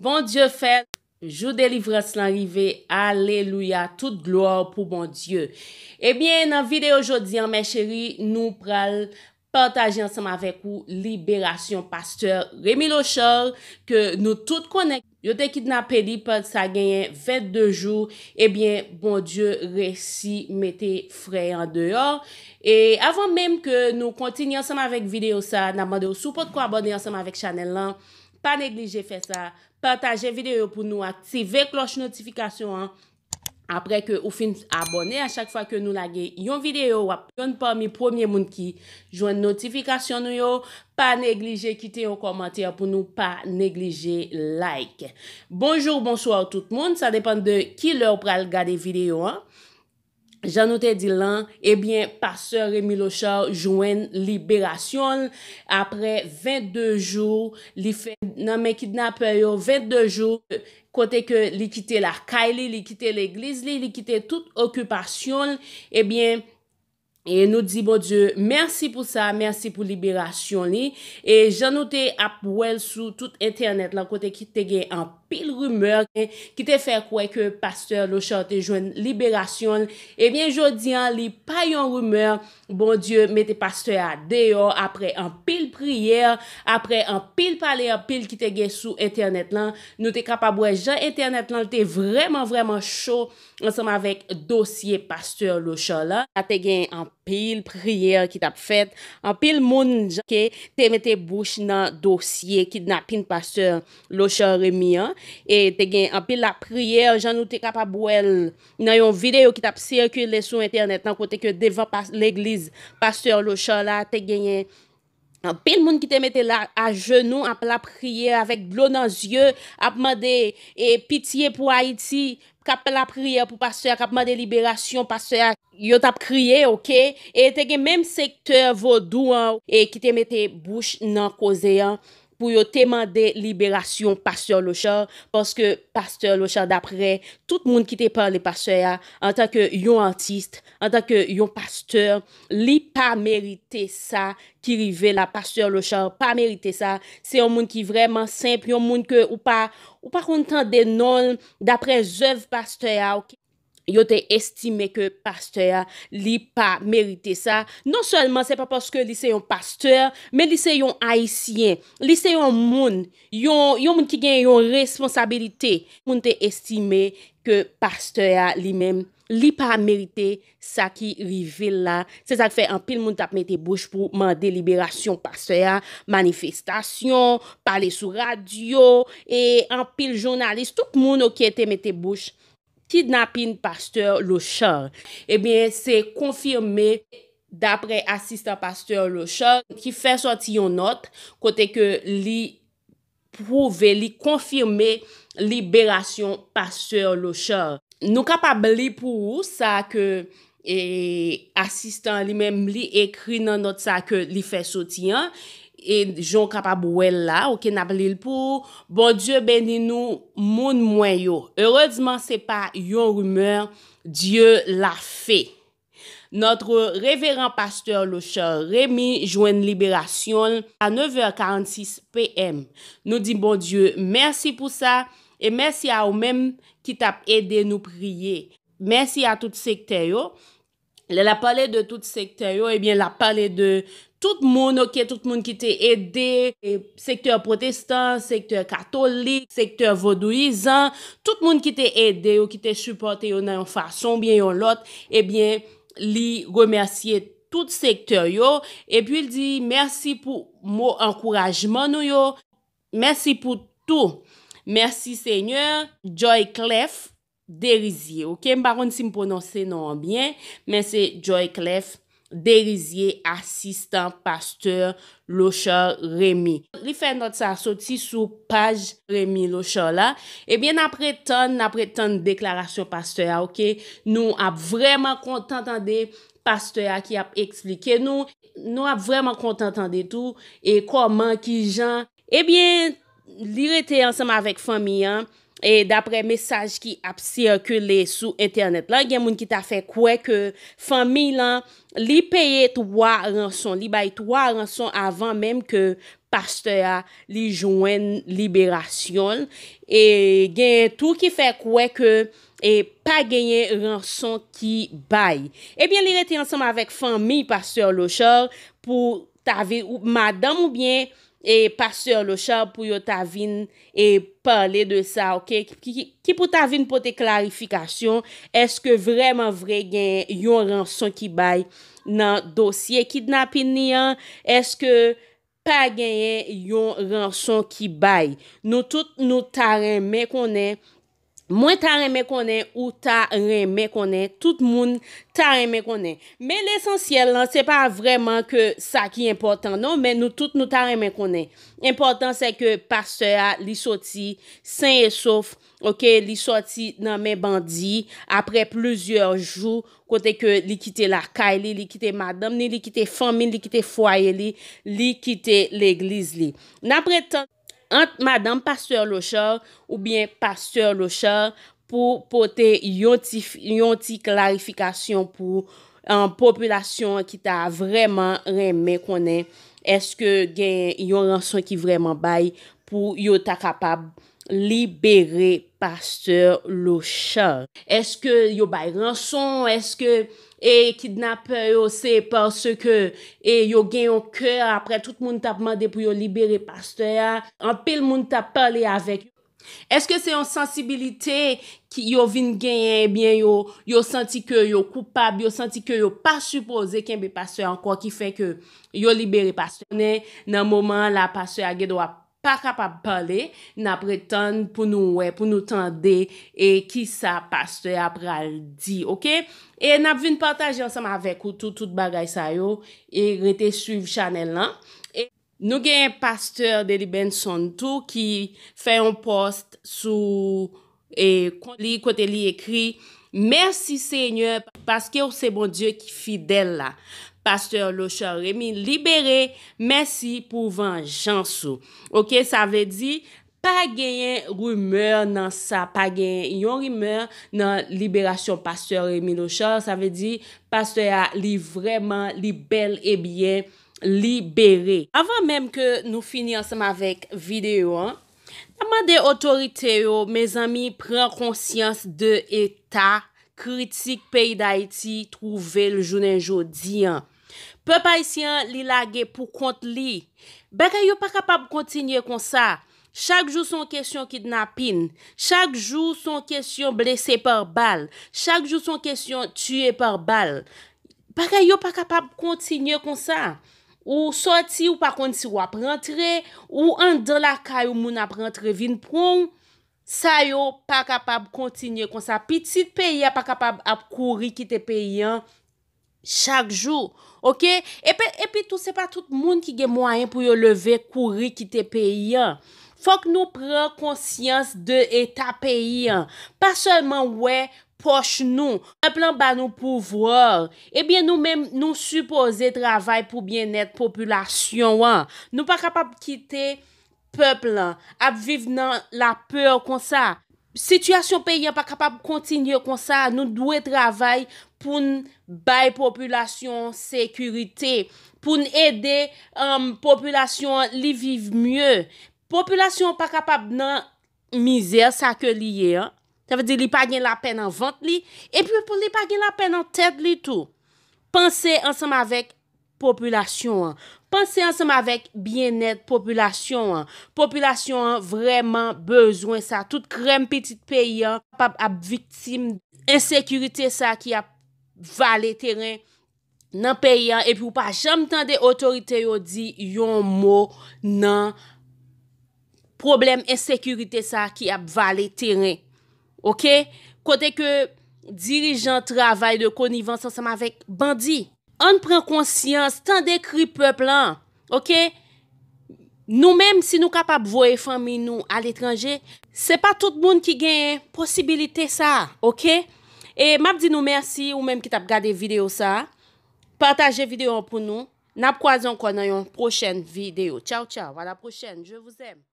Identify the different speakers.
Speaker 1: Bon diyo fèl, jou delivras l'anrive, aleluya, tout glouor pou bon diyo. Ebyen eh nan videyo jodi an, mè chéri, nou pral partajye ansam avèk ou Liberasyon Pasteur, remi lo chòl, ke nou tout konèk. Yote ki dna pedi pot sa genyen 22 jou, ebyen eh bon diyo resi metè frey an deor. E avon mèm ke nou kontinye ansam avèk videyo sa nan bandè ou sou, pot kon abonye ansam avèk chanel lan, pa neglije fè sa, Pataje videyo pou nou aktive kloche notifikasyon an apre ke ou fin abone a chak fwa ke nou lage yon videyo wap. Yon pa mi promye moun ki jwen notifikasyon nou yo, pa neglije kite yon komantya pou nou pa neglije like. Bonjour, bonsoir tout moun, sa depande de ki lor pral gade videyo an. jan nou te di lan, ebyen, pase Remy Lochar jwen liberasyon, apre 22 jou, li fe nan me kidnap ayon 22 jou, kote ke li kite la kaile, li kite le glise, li kite tout okupasyon, ebyen, E nou di, bon Diyo, mersi pou sa, mersi pou liberasyon li. E jan nou te ap wèl sou tout internet lan, kote ki te gen an pil rumeur, ki te fè kwae ke Pasteur Locha te jwen liberasyon. Ebyen, jodi an li, eh pa yon rumeur, bon Diyo, me te Pasteur a deyo, apre an pil priyer, apre an pil paler, pil ki te gen sou internet lan, nou te kapab wèl jan internet lan, te vreman vreman chow, ansama vek dosye Pasteur Locha la. Anpil priyer ki tap fet, anpil moun jake te mette bouch nan dosye ki napin pasteur lo chan remi an, e te gen anpil la priyer jan nou te kapabwel nan yon video ki tap sirkule sou internet nan kote ke devan l'egliz pasteur lo chan la, te gen anpil moun ki te mette la a jenou anpil la priyer avek blo nan zye apmade e pitiye pou Haiti, kap la priye pou pase a kapman deliberasyon pase a yo tap kriye okey e te gen menm sekte vodou an e ki te mette bouch nan koze an pou yo temande liberasyon Pasteur Lochar, paske Pasteur Lochar dapre, tout moun ki te parle Pasteur ya, an tanke yon antist, an tanke yon Pasteur, li pa merite sa, ki rive la Pasteur Lochar, pa merite sa, se yon moun ki vreman semp, yon moun ke ou pa, ou pa kontan denon, dapre zöv Pasteur ya. yo te estime ke pasteur li pa merite sa. Non solman se pa poske lise yon pasteur, men lise yon haisyen, lise yon moun, yon moun ki gen yon responsabilite, moun te estime ke pasteur li men, li pa merite sa ki rivile la. Se sa te fe, an pil moun tap mette bouch pou man deliberasyon pasteur, manifestasyon, pale sou radio, e an pil jounalist, tout moun ou ki te mette bouch, Kidnapin Pasteur Lochar, ebyen eh se konfirme dapre asistan Pasteur Lochar ki fè soti yon not kote ke li pouve, li konfirme liberasyon Pasteur Lochar. Nou kapab li pou ou sa ke eh, asistan li menm li ekri nan not sa ke li fè soti yon. e joun kapab wè la, ou ken ap li l pou, bon Diyo benin nou moun mwen yo. Erodzman se pa yon rumeur, Diyo la fe. Notre reveren pasteur lo chan remi, jwen liberasyon a 9h46 pm. Nou di bon Diyo, mersi pou sa, e mersi a ou menm ki tap ede nou priye. Mersi a tout sekteyo. Le la pale de tout sekteyo, e eh bien la pale de... Tout moun, ok, tout moun ki te ede, e, sektor protestant, sektor katolik, sektor vodouizan, tout moun ki te ede ou ki te supporte yon nan yon fason, bien yon lot, e bien, li remersiye tout sektor yo, e pi il di, mersi pou mou ankourajman yo, yo, mersi pou tou, mersi seigneur Joy Clef Derizye, ok, mba roun si mpononse nan an bien, mersi Joy Clef Derizye. Derizye, asistan, pasteur, lochal, remi. Rifen not sa soti sou page remi lochal la. Ebyen eh apre ton, apre ton deklarasyon pasteur a, ok? Nou ap vreman kontantande pasteur a ki ap eksplike nou. Nou ap vreman kontantande tou. E koman ki jan? Ebyen, eh li rete ansama vek fami an. E dapre mesaj ki ap sirkule sou internet la, gen moun ki ta fe kwe ke fami lan li peye 3 ranson. Li baye 3 ranson avan menm ke Pasteur li jwen liberasyon. E gen tou ki fe kwe ke e pa genye ranson ki baye. Ebyen eh li rete ansam avek fami Pasteur Lochar pou ta ve ou madam ou bien... e passeur lochap pou yo ta vin e pale de sa, ok? Ki pou ta vin pou te klarifikasyon, eske vreman vre genyen yon ranson ki bay nan dosye kidnapin niyan? Eske pa genyen yon ranson ki bay? Nou tout nou tarren men konen Mwen ta reme konen ou ta reme konen, tout moun ta reme konen. Men l'esensyel lan, se pa vreman ke sa ki important non, men nou tout nou ta reme konen. Important se ke pasteur li soti senye sof, ok, li soti nan men bandi apre plezyor jou kote ke li kite larkay li, li kite madam ni, li kite famin, li kite fwaye li, li kite legliz li. Napre tan... Ante madame Pasteur Lochar ou bien Pasteur Lochar pou pote yon ti klarifikasyon pou an populasyon ki ta vremen reme konen, eske gen yon ranson ki vremen bay pou yon ta kapab. libere pasteur lo chan? Eske yo bay ranson? Eske e kidnap yo se parce ke e, yo gen yon kè apre tout moun tap mande pou yo libere pasteur? Anpil moun tap pale avek? Eske se yon sensibilite ki yo vin gen eh yo senti ke yo koupab, yo senti ke yo pa suppose ken be pasteur anko ki fè ke yo libere pasteur? Nan mouman la pasteur a gedwa pa kap ap pale, nap re tan pou nou we, pou nou tan de, e ki sa paste ap ral di, ok? E nap vin pataje ansam avek ou tout, tout bagay sa yo, e rete suiv chanel lan. E nou gen yon pasteur Delibende Sontou ki fe yon post sou, e kont li, kont li ekri, «Mersi, Seigneur, paske ou se bon Diyo ki fidel la.» Pasteur Lochar remi libere, mersi pou vangeansou. Ok, sa ve di, pa genyen rumeur nan sa, pa genyen yon rumeur nan liberasyon Pasteur remi Lochar. Sa ve di, Pasteur a li vreman, li bel e bien, libere. Avan menm ke nou fini ansam avek videyo an, ta man de otorite yo, me zami pren konsyans de etat, kritik peyi da iti trouve l jounen jodi an. Pe pa isi an li lage pou kont li. Bek a yo pa kapab kontinye kon sa. Chak jou son kesyon kidnapin. Chak jou son kesyon blese par bal. Chak jou son kesyon tue par bal. Bek a yo pa kapab kontinye kon sa. Ou soti ou pa kontinye wap rentre. Ou an de la kay ou moun ap rentre vin prong. Sa yo pa kapab kontinye kon sa. Pi tit peyi a pa kapab ap kouri ki te peyi an. Chak jou. Ok? E, e pi tout se pa tout moun ki ge mwanyan pou yo leve kouri ki te peyi an. Fok nou pre konsyans de eta peyi an. Pas seman we poche nou. Un plan ba nou pouvwar. E bi nou men nou suppose travay pou bien et population an. Nou pa kapab ki te peyi. Pepl ap vive nan la peur kon sa. Sityasyon peye pa kapab kontinye kon sa. Nou dwe travay pou n bay populasyon sekurite. Pou n ede populasyon li vive mye. Populasyon pa kapab nan mizer sakye liye. Sa vede li pa gen la pen an vante li. E pi pou li pa gen la pen an ted li tou. Pense ansam avek. Populasyon an, panse an seman vek Bienet, populasyon an Populasyon an, vreman Bezwen sa, tout krem petit peyi an Pap ap viktim Ensekurite sa ki ap Vale teren Nan peyi an, epi ou pa jam tan de otorite Yo di yon mo Nan Problem, ensekurite sa ki ap Vale teren, ok Kote ke dirijan Travay de konivans an seman vek Bandi an pren konsyans tan dekri peplan, ok? Nou menm si nou kapap voye fami nou al etranje, se pa tout moun ki genye posibilite sa, ok? E map di nou mersi ou menm ki tap gade video sa. Pataje video pou nou. Nap kwa zon konan yon prochen video. Tchao tchao, wala prochen, je vous eme.